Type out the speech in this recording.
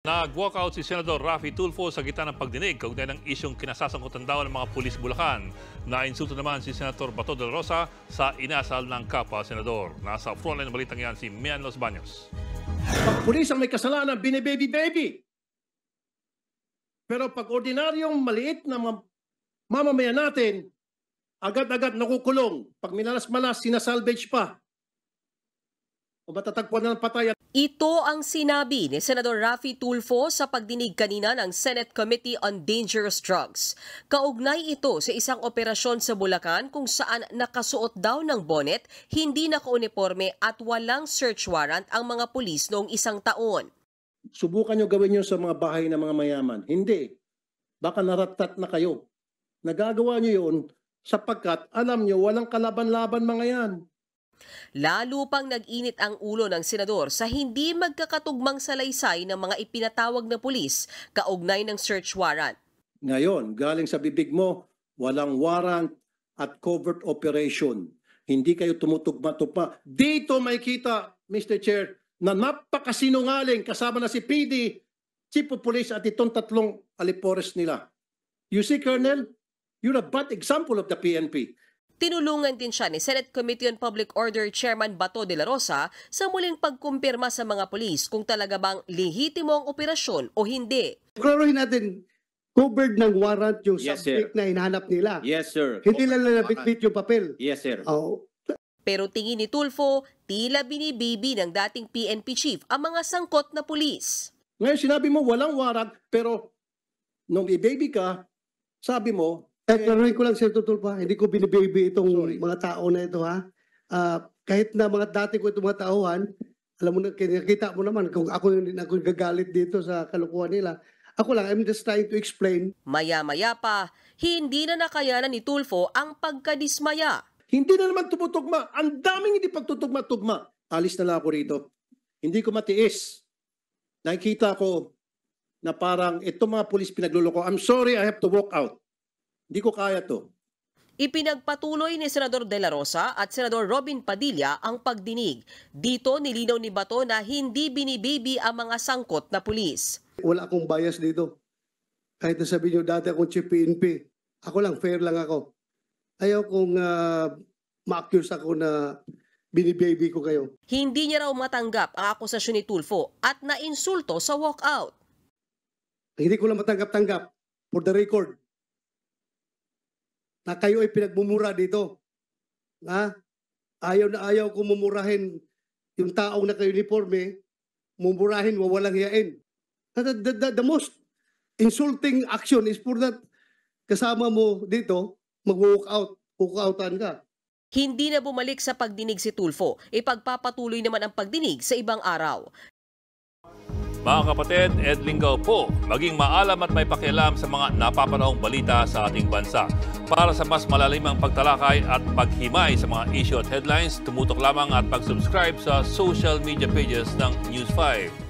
Nag-walkout si Senador Rafi Tulfo sa gitna ng pagdinig kaugnay ng isyong kinasasangkutan daw ng mga pulis Bulacan. Nainsulto naman si Senator Bato de Rosa sa inasal ng kapwa senador. Nasa frontline balitang yan si Mian Los Baños. Pag pulis ang may kasalanan, binibaby-baby. Pero pag ordinaryong maliit na mamamayan natin, agad-agad nakukulong. Pag minalas-malas, sinasalvage pa o matatagpuan ng patayan. Ito ang sinabi ni Senador Rafi Tulfo sa pagdinig kanina ng Senate Committee on Dangerous Drugs. Kaugnay ito sa isang operasyon sa Bulacan kung saan nakasuot daw ng bonnet, hindi nakauniforme at walang search warrant ang mga pulis noong isang taon. Subukan nyo gawin yun sa mga bahay ng mga mayaman. Hindi. Baka naratat na kayo. Nagagawa nyo yun sapagkat alam nyo walang kalaban-laban mga yan. Lalo pang nag-init ang ulo ng senador sa hindi magkakatugmang salaysay ng mga ipinatawag na pulis kaugnay ng search warrant. Ngayon, galing sa bibig mo, walang warrant at covert operation. Hindi kayo tumutugma to pa. Dito may kita, Mr. Chair, na napakasinungaling kasama na si PD, Chief of Police at itong tatlong alipores nila. You see, Colonel, you're a bad example of the PNP. Tinulungan din siya ni Senate Committee on Public Order Chairman Bato de la Rosa sa muling pagkumpirma sa mga polis kung talaga bang lehitimo ang operasyon o hindi. Klarohin natin, covered ng warrant yung yes, subject sir. na hinahanap nila. Yes, sir. Hindi nila oh, nabitbit yung papel. Yes, sir. Oh. Pero tingin ni Tulfo, tila binibibi ng dating PNP chief ang mga sangkot na pulis. Ngayon sinabi mo walang warrant pero nung i-baby ka, sabi mo Declarein ko lang, Sir Tutulpa, hindi ko binibaby itong Sorry. mga tao na ito, ha? Uh, kahit na mga dati ko itong mga tauhan, alam mo na, kita mo naman, kung ako yung ako yung gagalit dito sa kalukuhan nila, ako lang, I'm just trying to explain. Maya-maya pa, hindi na nakayanan ni Tulfo ang pagkadismaya. Hindi na naman tumutugma. Ang daming hindi pagtutugma-tugma. Alis na lang ako rito. Hindi ko matiis. Nakikita ko na parang ito mga pulis pinagluloko. I'm sorry, I have to walk out. Hindi ko kaya to. Ipinagpatuloy ni Senador De La Rosa at Senador Robin Padilla ang pagdinig. Dito nilinaw ni Bato na hindi binibibi ang mga sangkot na pulis. Wala akong bias dito. Kahit na sabihin nyo dati akong chief PNP, ako lang, fair lang ako. Ayaw kong uh, ma-accuse ako na binibaby ko kayo. Hindi niya raw matanggap ang akusasyon ni Tulfo at na-insulto sa walkout. Hindi ko lang matanggap-tanggap for the record na kayo ay pinagmumura dito. Ha? Ayaw na ayaw kong mumurahin yung taong naka-uniforme, mumurahin, wawalang hiyain. The, the, the, the most insulting action is for that kasama mo dito, mag-walk out, walk outan ka. Hindi na bumalik sa pagdinig si Tulfo, ipagpapatuloy naman ang pagdinig sa ibang araw. Mga kapatid, Ed Lingaw po, maging maalam at may pakialam sa mga napapanahong balita sa ating bansa. Para sa mas malalimang pagtalakay at paghimay sa mga issue at headlines, tumutok lamang at pag-subscribe sa social media pages ng News 5.